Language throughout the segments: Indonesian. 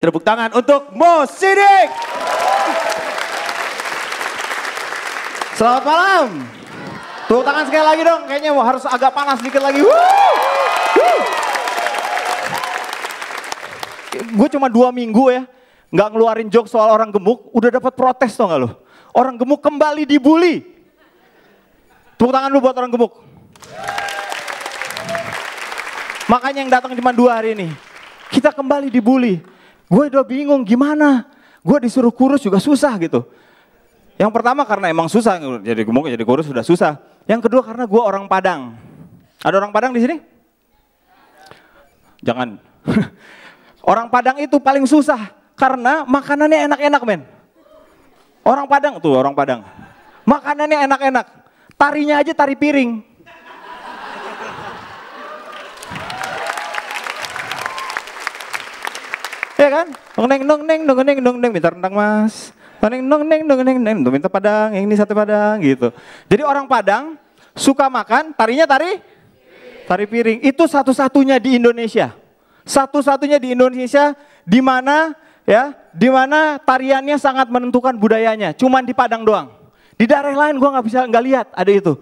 Tepuk tangan untuk Mo Sidik. Selamat malam. Tepuk tangan sekali lagi dong. Kayaknya mau harus agak panas sedikit lagi. Gue cuma dua minggu ya. Gak ngeluarin joke soal orang gemuk. Udah dapat protes tau gak lo? Orang gemuk kembali dibully. Tepuk tangan lu buat orang gemuk. Makanya yang datang cuma dua hari ini. Kita kembali dibully Gue udah bingung gimana. Gue disuruh kurus juga susah gitu. Yang pertama karena emang susah jadi gemuk jadi kurus sudah susah. Yang kedua karena gue orang Padang. Ada orang Padang di sini? Jangan. orang Padang itu paling susah karena makanannya enak-enak men. Orang Padang tuh orang Padang. Makanannya enak-enak. Tarinya aja tari piring. ya kan? Nong neng nong neng nong neng nong neng minta rendang mas. neng nong neng nong neng neng minta padang, ini satu padang gitu. Jadi orang Padang suka makan, tarinya tari tari piring. Itu satu-satunya di Indonesia. Satu-satunya di Indonesia di mana ya, di mana tariannya sangat menentukan budayanya. Cuman di Padang doang. Di daerah lain gue nggak bisa nggak lihat ada itu.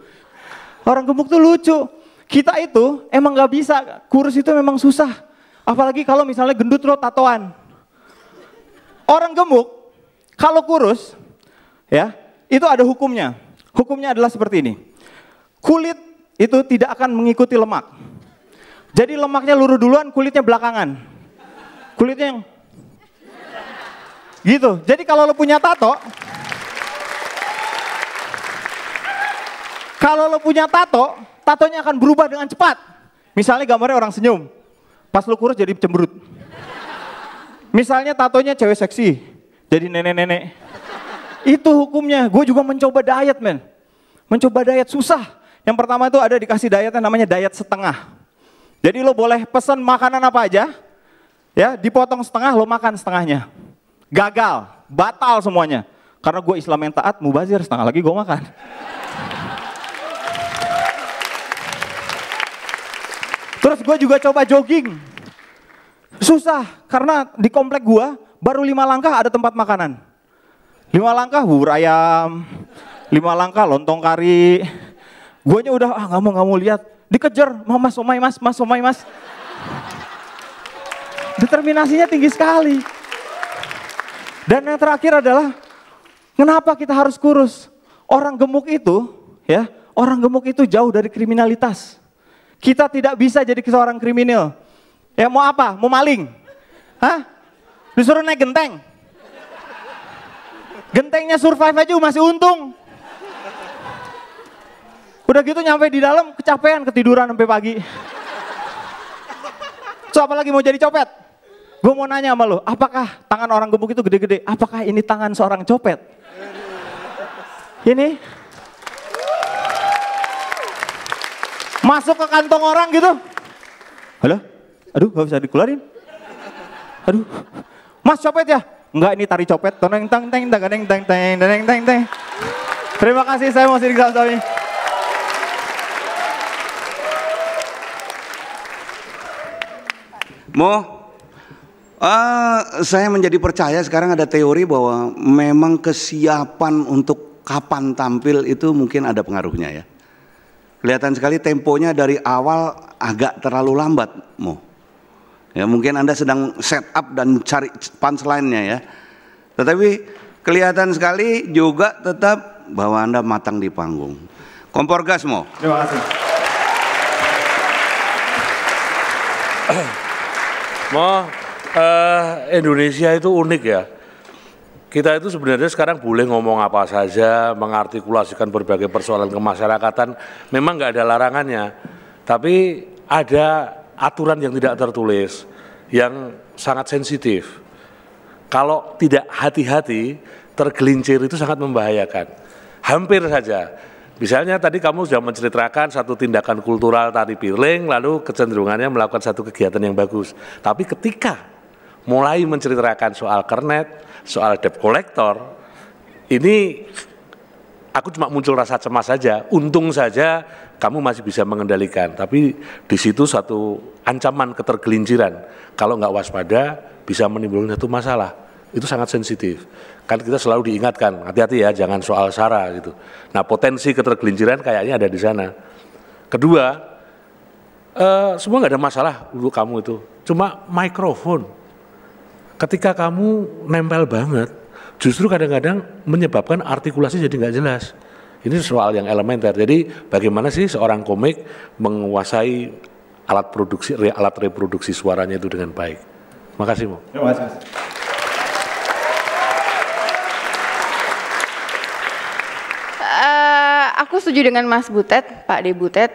Orang gemuk tuh lucu. Kita itu emang nggak bisa, kurus itu memang susah Apalagi kalau misalnya gendut lo tatoan. Orang gemuk, kalau kurus, ya itu ada hukumnya. Hukumnya adalah seperti ini. Kulit itu tidak akan mengikuti lemak. Jadi lemaknya luruh duluan, kulitnya belakangan. Kulitnya yang gitu. Jadi kalau lo punya tato, kalau lo punya tato, tatonya akan berubah dengan cepat. Misalnya gambarnya orang senyum, Pas lu kurus jadi cemberut. Misalnya tatonya cewek seksi, jadi nenek-nenek. Itu hukumnya. Gue juga mencoba diet, men. Mencoba diet susah. Yang pertama itu ada dikasih diet namanya diet setengah. Jadi lo boleh pesan makanan apa aja, ya dipotong setengah, lo makan setengahnya. Gagal, batal semuanya. Karena gue Islam yang taat, mubazir setengah lagi gue makan. Terus gue juga coba jogging. Susah karena di komplek gue baru lima langkah ada tempat makanan. Lima langkah bubur ayam, lima langkah lontong kari. Guanya udah ah nggak mau nggak mau lihat. Dikejar, mau mas somai mas, mas somai mas. Determinasinya tinggi sekali. Dan yang terakhir adalah kenapa kita harus kurus? Orang gemuk itu ya, orang gemuk itu jauh dari kriminalitas. Kita tidak bisa jadi seorang kriminal. Ya mau apa? Mau maling? Hah? Disuruh naik genteng. Gentengnya survive aja masih untung. Udah gitu nyampe di dalam kecapean ketiduran sampai pagi. So apalagi mau jadi copet? Gue mau nanya sama lo, apakah tangan orang gemuk itu gede-gede? Apakah ini tangan seorang copet? Ini Masuk ke kantong orang gitu. Halo? Aduh, gak bisa dikeluarin. Aduh. Mas copet ya? Enggak, ini tari copet. Toneng tang teng tang teng teng teng teng teng teng. Terima kasih saya masih di Sami. Mo, Uh, saya menjadi percaya sekarang ada teori bahwa memang kesiapan untuk kapan tampil itu mungkin ada pengaruhnya ya. Kelihatan sekali temponya dari awal agak terlalu lambat, Mo. Ya, mungkin Anda sedang set up dan cari punchline-nya ya. Tetapi kelihatan sekali juga tetap bahwa Anda matang di panggung. Kompor gas, Mo. Terima kasih. Mo, uh, Indonesia itu unik ya kita itu sebenarnya sekarang boleh ngomong apa saja, mengartikulasikan berbagai persoalan kemasyarakatan, memang nggak ada larangannya, tapi ada aturan yang tidak tertulis yang sangat sensitif. Kalau tidak hati-hati, tergelincir itu sangat membahayakan. Hampir saja. Misalnya tadi kamu sudah menceritakan satu tindakan kultural tari piring, lalu kecenderungannya melakukan satu kegiatan yang bagus. Tapi ketika mulai menceritakan soal kernet, soal debt collector, ini aku cuma muncul rasa cemas saja. Untung saja kamu masih bisa mengendalikan, tapi di situ satu ancaman ketergelinciran. Kalau nggak waspada, bisa menimbulkan satu masalah. Itu sangat sensitif. Kan kita selalu diingatkan, hati-hati ya, jangan soal sara gitu. Nah, potensi ketergelinciran kayaknya ada di sana. Kedua, eh, semua nggak ada masalah untuk kamu itu. Cuma mikrofon ketika kamu nempel banget, justru kadang-kadang menyebabkan artikulasi jadi nggak jelas. Ini soal yang elementer. Jadi bagaimana sih seorang komik menguasai alat produksi, alat reproduksi suaranya itu dengan baik? Makasih, Mo. Terima kasih. Eh, aku setuju dengan Mas Butet, Pak De Butet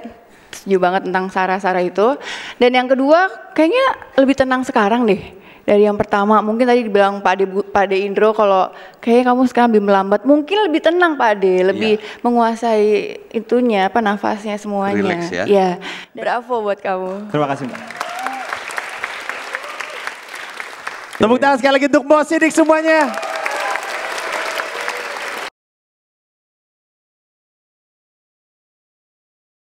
setuju banget tentang Sarah-Sarah itu. Dan yang kedua, kayaknya lebih tenang sekarang deh dari yang pertama mungkin tadi dibilang Pak De Pak De Indro kalau kayaknya kamu sekarang lebih melambat mungkin lebih tenang Pak De lebih yeah. menguasai itunya apa nafasnya semuanya Relax, ya, ya. bravo buat kamu terima kasih Mbak Tepuk tangan sekali lagi untuk Bos Sidik semuanya.